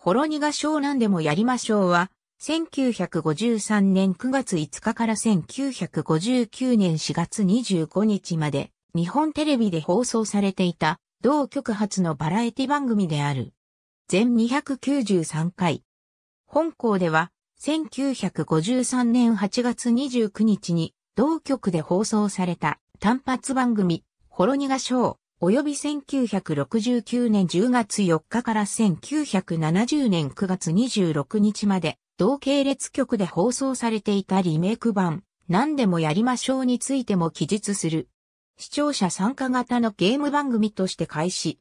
ほろ苦湘南でもやりましょうは、1953年9月5日から1959年4月25日まで、日本テレビで放送されていた、同局発のバラエティ番組である。全293回。本校では、1953年8月29日に、同局で放送された単発番組、ほろ苦湘及び1969年10月4日から1970年9月26日まで、同系列局で放送されていたリメイク版、何でもやりましょうについても記述する。視聴者参加型のゲーム番組として開始。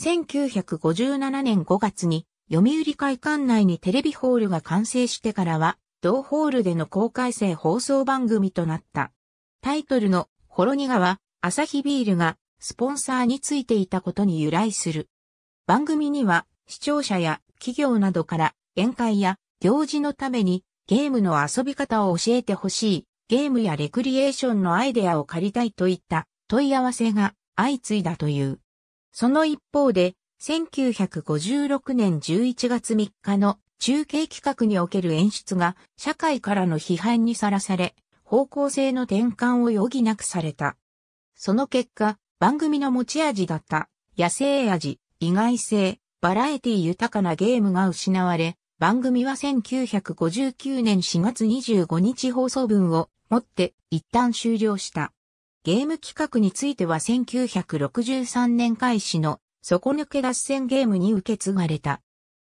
1957年5月に、読売会館内にテレビホールが完成してからは、同ホールでの公開生放送番組となった。タイトルの、ほろ苦は、朝日ビールが、スポンサーについていたことに由来する。番組には、視聴者や企業などから宴会や行事のためにゲームの遊び方を教えてほしい、ゲームやレクリエーションのアイデアを借りたいといった問い合わせが相次いだという。その一方で、1956年11月3日の中継企画における演出が社会からの批判にさらされ、方向性の転換を余儀なくされた。その結果、番組の持ち味だった野生味、意外性、バラエティ豊かなゲームが失われ、番組は1959年4月25日放送分をもって一旦終了した。ゲーム企画については1963年開始の底抜け脱線ゲームに受け継がれた。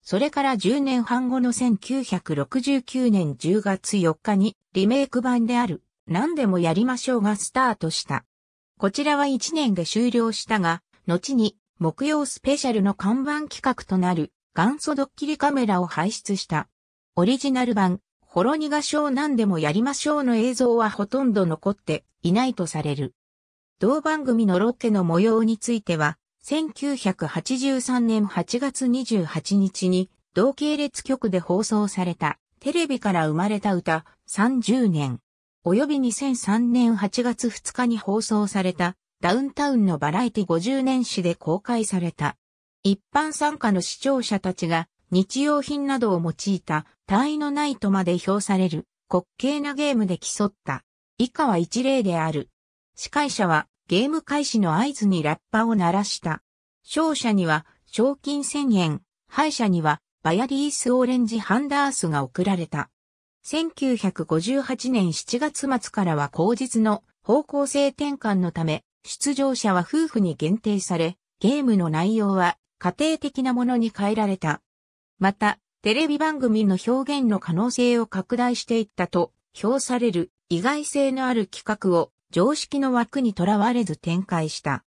それから10年半後の1969年10月4日にリメイク版である何でもやりましょうがスタートした。こちらは1年で終了したが、後に木曜スペシャルの看板企画となる元祖ドッキリカメラを排出した。オリジナル版、ほろ苦章何でもやりましょうの映像はほとんど残っていないとされる。同番組のロケの模様については、1983年8月28日に同系列局で放送されたテレビから生まれた歌30年及び2003年8月2日に放送されたダウンタウンのバラエティ50年誌で公開された。一般参加の視聴者たちが日用品などを用いた単位のないとまで評される滑稽なゲームで競った。以下は一例である。司会者はゲーム開始の合図にラッパを鳴らした。勝者には賞金1000円、敗者にはバヤリースオレンジハンダースが贈られた。1958年7月末からは口実の方向性転換のため、出場者は夫婦に限定され、ゲームの内容は家庭的なものに変えられた。また、テレビ番組の表現の可能性を拡大していったと評される意外性のある企画を常識の枠にとらわれず展開した。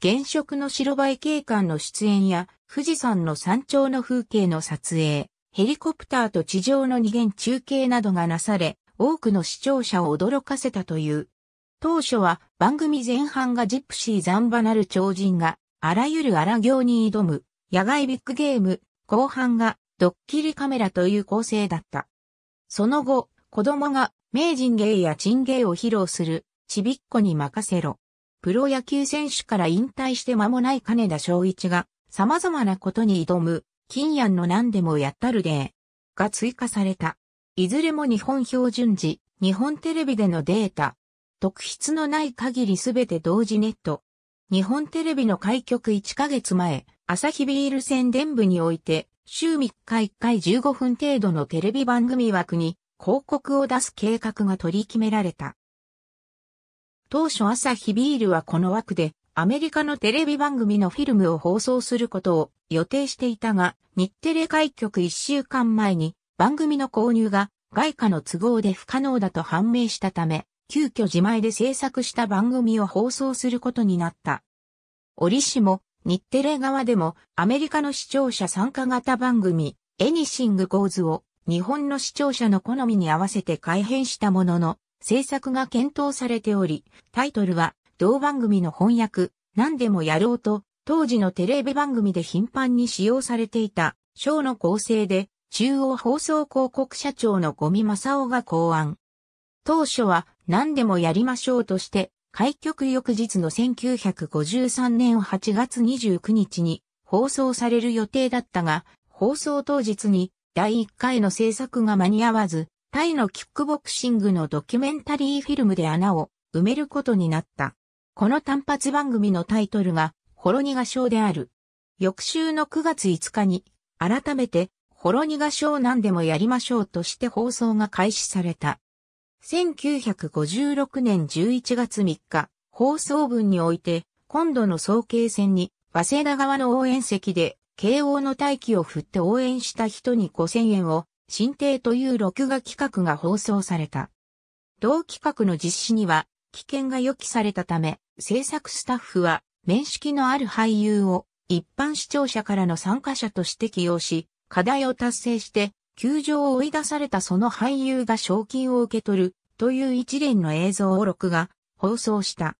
現職の白バイ警官の出演や富士山の山頂の風景の撮影、ヘリコプターと地上の二元中継などがなされ、多くの視聴者を驚かせたという。当初は番組前半がジプシーザンバる超人があらゆる荒行に挑む野外ビッグゲーム、後半がドッキリカメラという構成だった。その後、子供が名人芸や珍芸を披露するちびっこに任せろ。プロ野球選手から引退して間もない金田昭一が様々なことに挑む金安の何でもやったるでーが追加された。いずれも日本標準時、日本テレビでのデータ。特筆のない限りすべて同時ネット。日本テレビの開局1ヶ月前、朝日ビール宣伝部において、週3日1回15分程度のテレビ番組枠に広告を出す計画が取り決められた。当初朝日ビールはこの枠でアメリカのテレビ番組のフィルムを放送することを予定していたが、日テレ開局1週間前に番組の購入が外貨の都合で不可能だと判明したため、急遽自前で制作した番組を放送することになった。折しも、日テレ側でもアメリカの視聴者参加型番組、エニシング・ゴーズを日本の視聴者の好みに合わせて改編したものの、制作が検討されており、タイトルは同番組の翻訳、何でもやろうと当時のテレビ番組で頻繁に使用されていた、章の構成で、中央放送広告社長のミ・マ正オが考案。当初は何でもやりましょうとして、開局翌日の1953年8月29日に放送される予定だったが、放送当日に第1回の制作が間に合わず、タイのキックボクシングのドキュメンタリーフィルムで穴を埋めることになった。この単発番組のタイトルがホロニガ省である。翌週の9月5日に、改めて、ホロニガ省何でもやりましょうとして放送が開始された。1956年11月3日、放送文において、今度の総計戦に、早稲田側の応援席で、慶応の大機を振って応援した人に5000円を、新定という録画企画が放送された。同企画の実施には、危険が予期されたため、制作スタッフは面識のある俳優を一般視聴者からの参加者として起用し、課題を達成して、球場を追い出されたその俳優が賞金を受け取るという一連の映像を録画、放送した。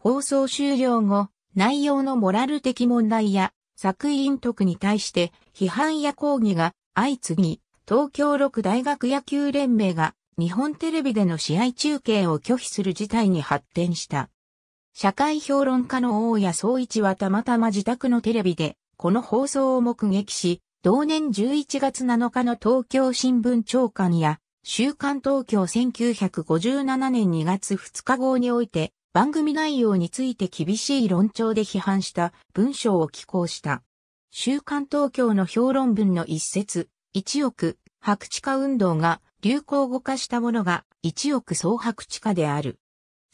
放送終了後、内容のモラル的問題や作品特に対して批判や抗議が相次ぎ、東京6大学野球連盟が日本テレビでの試合中継を拒否する事態に発展した。社会評論家の大谷総一はたまたま自宅のテレビで、この放送を目撃し、同年11月7日の東京新聞長官や、週刊東京1957年2月2日号において、番組内容について厳しい論調で批判した文章を寄稿した。週刊東京の評論文の一節、一億白地化運動が流行語化したものが一億総白地化である。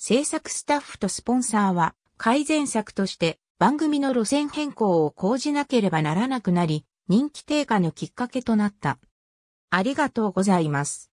制作スタッフとスポンサーは改善策として番組の路線変更を講じなければならなくなり、人気低下のきっかけとなった。ありがとうございます。